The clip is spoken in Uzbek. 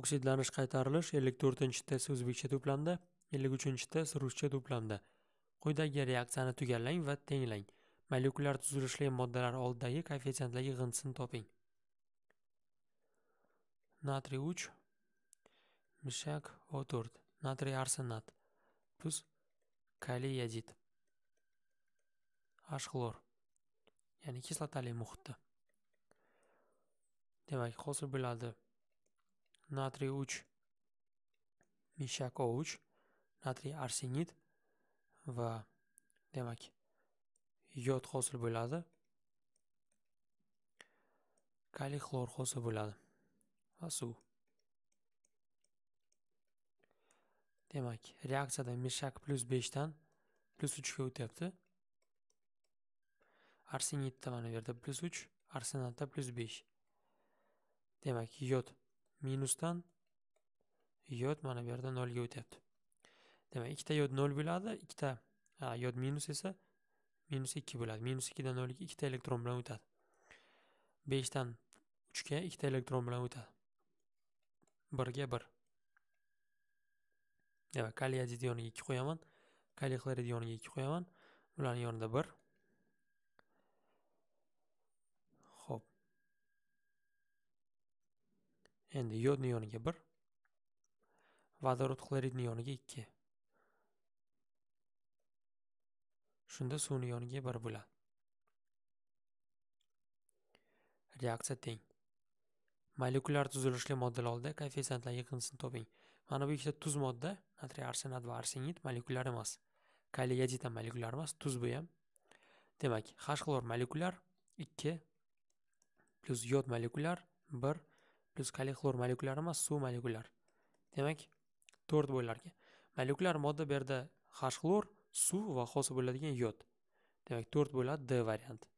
oksidlanish qaytarilish 54 tasi o'zbekcha to'plamda 53 tasi ruscha to'plamda quyidagi reaksiyani tugallang va tenglang molekulyar tuzilishli moddalar oldidagi koeffitsiyentlar yig'indisini toping natriy 3 mishak O4 natriy arsenat plus kaliyazid h xlor ya'ni kislotali muhitda demak hosil bo'ladi натрий уч мещако уч натрий arsenid va demak yod hosil bo'ladi kaliy xlor hosil bo'ladi va suv demak reaksiyada mishak plyus beshdan plyus uchga o'tyapti arsenidda mana bu yerda plyus uch arsenatda plyus besh demak yod minusdan yod mana bu yerda nolga o'tyapti demak ikkita yod nol bo'ladi ikkita yod minus esa minus ikki bo'ladi minus ikkidan nolga ikkita elektron bilan o'tadi beshdan uchga ikkita elektron bilan o'tadi birga bir demak kaliy azid yoniga ikki qo'yaman kaliy xlorid yoniga ikki qo'yaman ularni yonida bir endi yodni yoniga bir vodorod xloridni yoniga ikki shunda suvni yoniga bir bo'ladi reaksiya teng molekulyar tuzilishli moddalar oldida koeffitsiyentlar yig'indisini toping mana bu ikkita işte tuz modda natriy arsenat va arsenit molekulyar emas kaliyadit ham molekulyar emas tuz bu ham demak h xlor molekulyar ikki plyus yod molekulyar bir plus kali xlor molekulari emas suv molekulyar demak to'rt bo'larkan molekulyar modda bu yerda xlor suv va hosil bo'ladigan yod demak to'rt bo'ladi d varianti